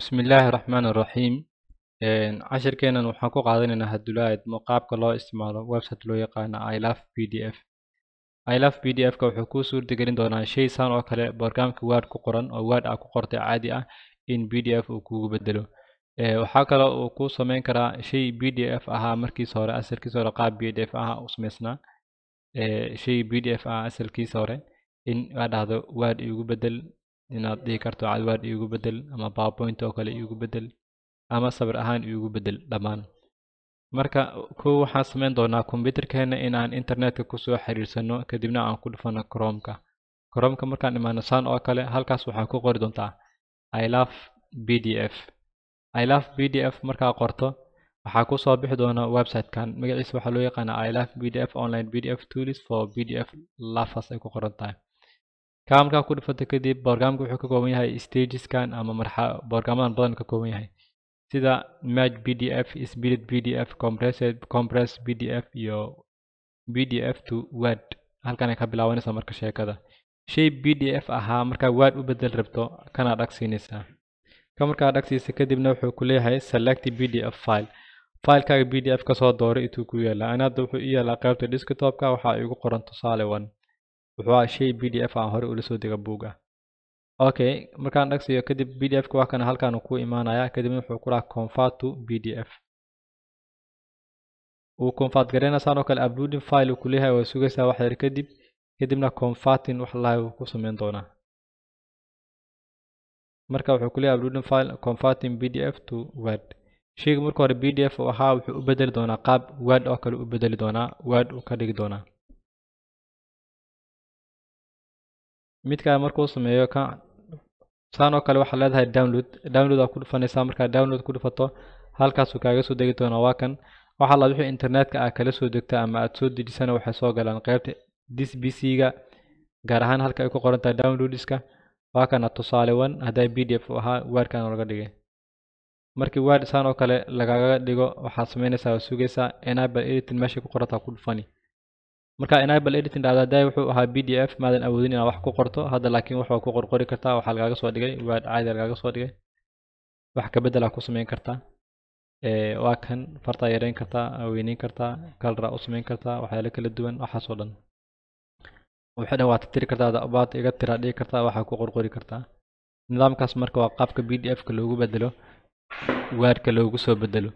bismillaahi raxmaan raxiim cashirkeenan waxaan ku qaadanaynaa hadulaad qaabka loo isticmaalo website loo yaqaano ilove p d f ilove p d f-ka wuxuu kuu suurtagelin doonaa shay saan oo kale barnaamijka word ku qoran oo word ah ku qortay caadi ah in p d f uu kugu bedelo waxaa kale uu ku samayn karaa shay p d f ahaa markiisa hore asalkiisa hore qaab p d f ahaa u samaysnaa shay p d f ah asalkiisa hore in aa dhahdo word igu bedel inaad dhihi karto cadwaad iigu bedel ama powerpoint oo kale iigu bedel ama sawir ahaan iigu bedel dhammaan marka kow waxaan samayn doonaa kombyuutarkeena in internetka kusoo xiriirsano kadibna aan ku dhufano chromeka chromeka markaan imaano saan oo kale halkaas waxaa ku qori doontaa ilove b d f ilove b d f markaa qorto waxaa kusoo bixi doona websitekan magaciisa waxaa loo yaqaanaa ilove b d f online b d f tools for b d f lafas ay ku qoran tahay halkaa ku dhifato kadib borgramka wuxuu ka kooban yahay stageskan ama marxa badan ka kooban yahay sida match b d f split b d f compress b d f iyo b d f to word halkan ka bilaabanaysaa marka sheekada shay b d f ahaa markaa word u bedel rabto kana dhagsiinaysaa ka markaa dhagsiisa kadibna wuxuu ku select b d f file filekaaga b d f kasoo dooro intuu ku yaala anaada wuxuu u yaalaa qaybta desktopka waxaa igu qoran tusaale one wuxuu ahaa shay pdf aan hore ula soo dega buug ah okay markaan dhagsiyo kadib pdf ka wax kana halkaan ku imaanaya kadibna wuxuu ku dhaha convert to pdf wuu convert gareynaa saan oo kale uploading file uu ku waa sugaysaa wax yar kadib kadibna converting wax lahay wuu ku samayn doonaa marka wuxuu ku leeyahay uploading file converting pdf to word shayga marka hore pdf uu ahaa wuxuu u bedeli doonaa qaab word oo kale u bedeli doonaa word uu ka dhigi doonaa midkaa markuu sameeyo kan saan oo kale waxaa leedahay download download aa ku dhufanaysaa markaa download ku dhufato halkaasuu kaaga soo degi doonaa waa kan waxaa la wixii internetka aa kala soo degta ama aad soo dejisana waxay soo galaan qaybta dbc-ga gaar ahaan halka ay ku qoran tahay downloadska waa kana tusaale wan hadday b d f ahaa weerkaan laga dhigay markii weer saan oo kale lagaga dhigo waxaad samaynaysaa waa sugaysaa enable editing meeshay ku qoranta ku dhufani marka enable editing dhahdaa day wuxuu ahaa b d f maadan awoodin inaad wax ku qorto hadda laakiin waxaa ku qorqori kartaa waxaa lagaaga soo dhigay word caadi lagaaga soo dhigay wax ka bedela ku samayn kartaa waa kan fartaa yareyn kartaa weyneyn kartaa kalra u samayn kartaa waxyaalo kala duwan waxaasoo dhan wixii dhan waa tirtiri kartaa baad iga tiraa dhigi kartaa waxaa ku qorqori kartaa nidaamkaas marka waa qaabka b d f-ka loogu bedelo wordka loogu soo bedelo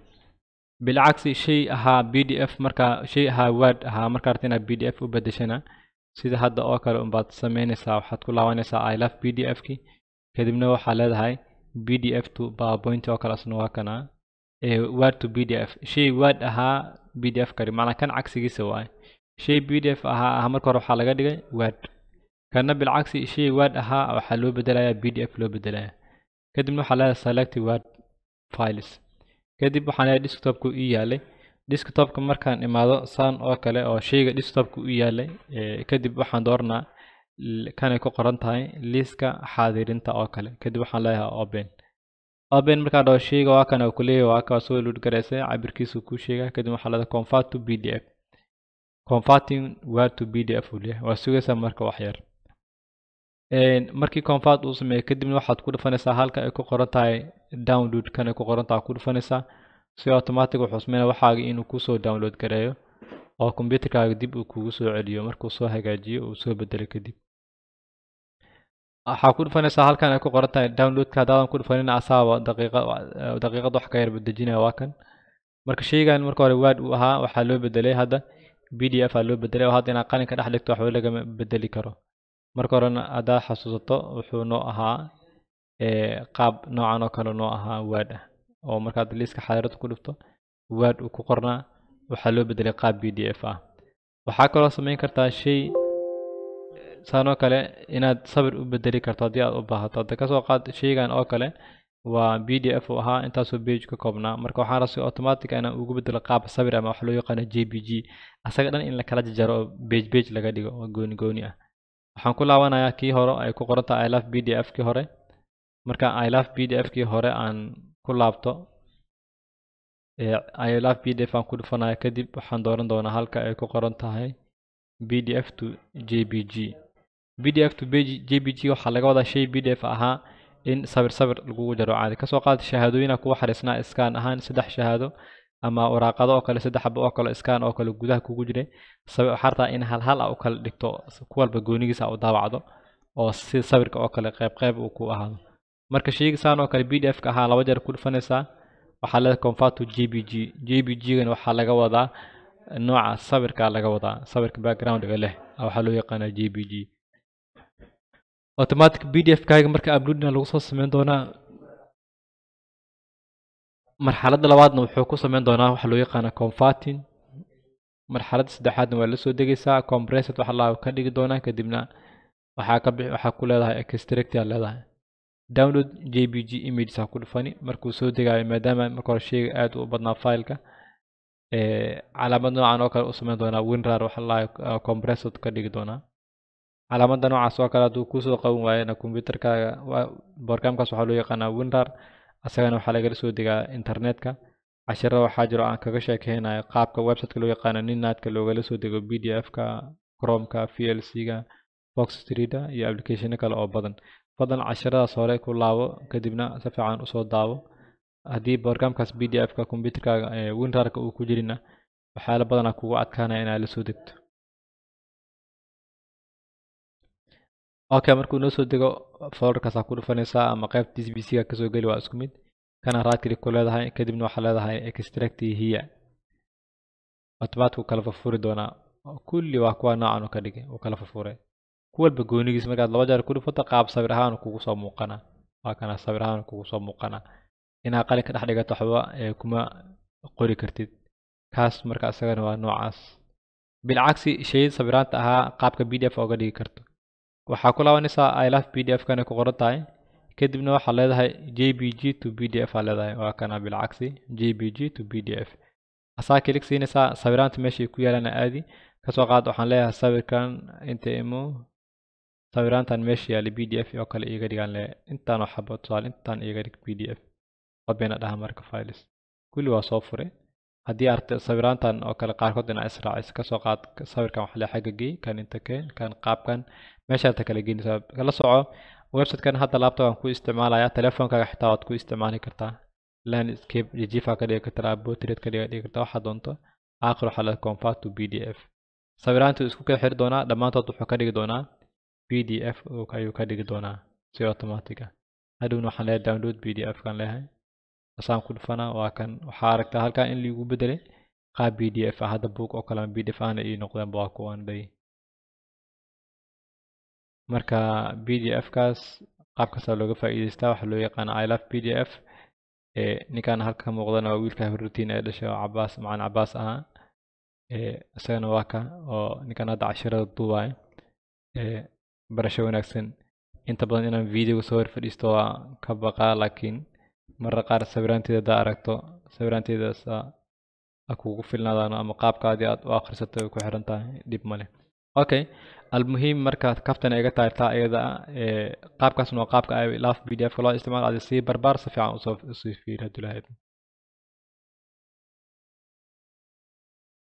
bilcagsi shay ahaa b d f markaa shay ahaa word ahaa markaa rabta inaad b d f u bedeshana sida hadda oo kale unbaad sameynaysaa waxaad ku laabanaysaa ilove b d f ki kadibna waxaa leedahay b d f to powerpoint oo kale asna waa kana word to b d f shay word ahaa b d f kari macnaa kan cagsigiisa waaye shay b d f ahaa ah marka hore waxaa laga dhigay word kana bilcagsi shay word ahaa waxaa loo bedelayaa b d f loo bedelaya kadibna waxaa leedahay select word files kadib waxaan ahay desktopku ii yaalay desktopka markaan imaado saan oo kale oo shayga desktopka u yaalay kadib waxaan dooranaa kanay ku qoran tahay liiska xaadirinta oo kale kadib waxaan leeyahay open open markaa dhaho shayga waa ku leeyahay waa soo load garaysay cabirkiisa kuu sheegaa kadib waxaa leedahay convert to pdf converting word to pdf uu leeyahay waa sugaysaa marka wax yar markii convert uu sameeyo kadibna waxaad ku dhufanaysaa halka ay ku qoran tahay downloadkana ku qorantaa ku dhufanaysaa si automatic wuxuu sameynaa waxaaga inuu kusoo download gareeyo oo computerkaaga dib uu kugu soo celiyo markuu soo hagaajiyo uu soo bedelo kadib waxaa ku dhufanaysaa halkan ay ku qoran downloadka haddaadan ku dhufanin asaaba daqiiqad wax ka yar badejinaya waa kan marka sheygan marka hore word uu ahaa waxaa loo bedelay hadda b d f aa loo bedelay oo hadda inaad qalinka dhex dhigto waxba lagama bedeli karo marka horena haddaad xasuusato wuxuu noo ahaa qaab noocan oo kale noo ahaa word ah oo markaad liiska xaadirada ku dhifto word uu ku qornaa waxaa loo bedelay qaab b d f ah waxaa kaloo samayn kartaa shay saanoo kale inaad sabir u bedeli karto haddii aad u baahato hadda kasoo qaad shaygan oo kale waa b d f uu ahaa intaasoo page ka koobnaa marka waxaan rabsay automatic inaan ugu bedelo qaab sawir ama wax loo yaqaano j p g asaga dhan in la jajaro oo page page laga dhigo oo gooni gooni ah waxaan ku laabanayaa kii hore ay ku qoran tahay b d f kii hore marka ilove p d f kii hore aan ku laabto ilove p d f aan ku dhufanayo kadib waxaan dooran doonaa halka ay ku qoran tahay p d f to j p g p d f to j p g waxaa laga wadaa shay p d f ahaa in sawir sawir lagugu jaro caadi kasoo qaad shahaadooyina kugu xariisnaa iskaan ahaan saddex shahaado ama waraaqado oo kale saddex xaba oo kale iskaan oo kale gudaha kugu jiray waxaa rabtaa in hal hal ah u kala dhigto ku walba goonigiisa u daawacdo oo si sawirka oo kale qayb qayb uu ku ahaado marka shayga saan oo kale b d f ka ahaa laba jeer ku dhufanaysaa waxaa leedahay convert to j p g j p g gana waxaa laga wadaa nooca sawirka laga wadaa sawirka backgroundga leh ah waxaa loo yaqaanaa j p g automatic b d f kaaga marka uploadna lagu soo sameyn doonaa marxaladda labaadna wuxuu ku sameyn doonaa waxaa loo yaqaanaa converting marxaladda saddexaadna waa la degaysaa compressed waxaa la ka dhigi doonaa kadibna waxaa ka bixi waxaa ku leedahay extractia leedahay download jpg image ha ku dhufani markuu soo degaayo maadaama marka hore sheyga aad u badnaa fileka calaamad noocan oo kale u samayn doonaa winrar waxa laahay compressod ka dhigi doonaa calaamada noocaas oo kale hadduu kusoo qaban waayana computerkaaga borgramkaas waxaa loo yaqaanaa winrar asagana waxaa lagala soo degaa internetka cashiro waxaa jiro aan kaga sheekeynayo qaabka websiteka loo yaqaano ninnaadka loogala soo dego b d f ka cromka v l c ga fox streeta iyo applicationo kale oo badan fadlan cashiradaas hore ku laabo kadibna si fiican usoo daabo haddii barnaamijkaas b d f-ka kombyuutarkaaga ee winrarka uu ku jirina waxyaala badanaa kugu adkaanaya inaad lasoo degto okay markuu noo soo dego folderkaasaa ku dhufanaysaa ama qaybta d b c-ga kasoo geli waa isku mid kana right ku leedahay kadibna waxaa leedahay extract here automatic kala furfuri doonaa kulli waa kuwa noocan u ka dhigay wuu kala furfuray ku walba goonigiis markaad laba jeer ku dhifato qaab sawir ahaan kugu soo muuqana waa kana sawir ahaan kugu soo muuqana inaad qalinka dhex dhigato waxba ee kuma qori kartid kaas marka isagana waa noocaas bilcagsi shayid sawiraanta ahaa qaabka b d f oga dhigi karto waxaa ku laabanaysaa ilaf b d f kana ku qoran tahay kadibna waxaad leedahay j b g to b d f aad leedahay waa kana bilcagsi j b g to b d f asaa kilig siinaysaa sawiraanta meeshay ku yaalaan aadi kasoo qaad waxaan leeyahay sawirkan ntmo sawiraantan meesha yaala pdf oo kale iiga dhigaan intaan oo tusaale intaan iiga dhig pdf cod bayna dhaha marka files kulli waa soo fure haddii arta sawirantan oo kale qaarkood dhinac israac iska qaad sawirkan waxaa le xagga gey kan inta keen kan qaabkan meeshaata kala geyni kala soco websitekan hadda laabta ku isticmaalayaa telefonkaaga xitaa waad ku isticmaali kartaa landscape rejifa ka dhigi kartaa portrait ka dhigi kartaa waxaa doonto aakhir waxaa la convert to pdf sawiraantu isku kala doonaa dhammaantood wuxuu ka dhigi doonaa PDF ayuu ka dhigi doonaa si otomaatig ah hadhowna waxaan leeyahay download PDF kaan leeyahay asaan ku dhufanaa waa kan waxaa aragtaa halkan in liigu bedelay qaab PDF ah hadda buug oo kale PDF ahna ii noqdeenba waa kuwan bay marka PDF kaas qaabkaasaa looga faa'iidaystaa waxaa loo yaqaan I love PDF ninkan halka ka muuqdana waa wiilka horrootiin ee dhashay oo cabaas macaan cabaas ahaa isagana waa ka oo ninkan hadda cashirada duubaay barasho wanaagsan inta badan inaan videoga soo hor fadhiisto waa ka baqaa laakiin marra qaar sawiraanteeda haddaa aragto sawiraanteedaas ah, ah kugu filnaadaano ama qaabkaadii aad u akhrisato ku xiran tahay dhib ma okay almuhiim markaad kaftan iga taartaa iyada eh, qaabkaasna waa qaabka ilaaf b d f loo isticmaalo adi sii barbaar si fiican usoo fiiri hadduu lahayd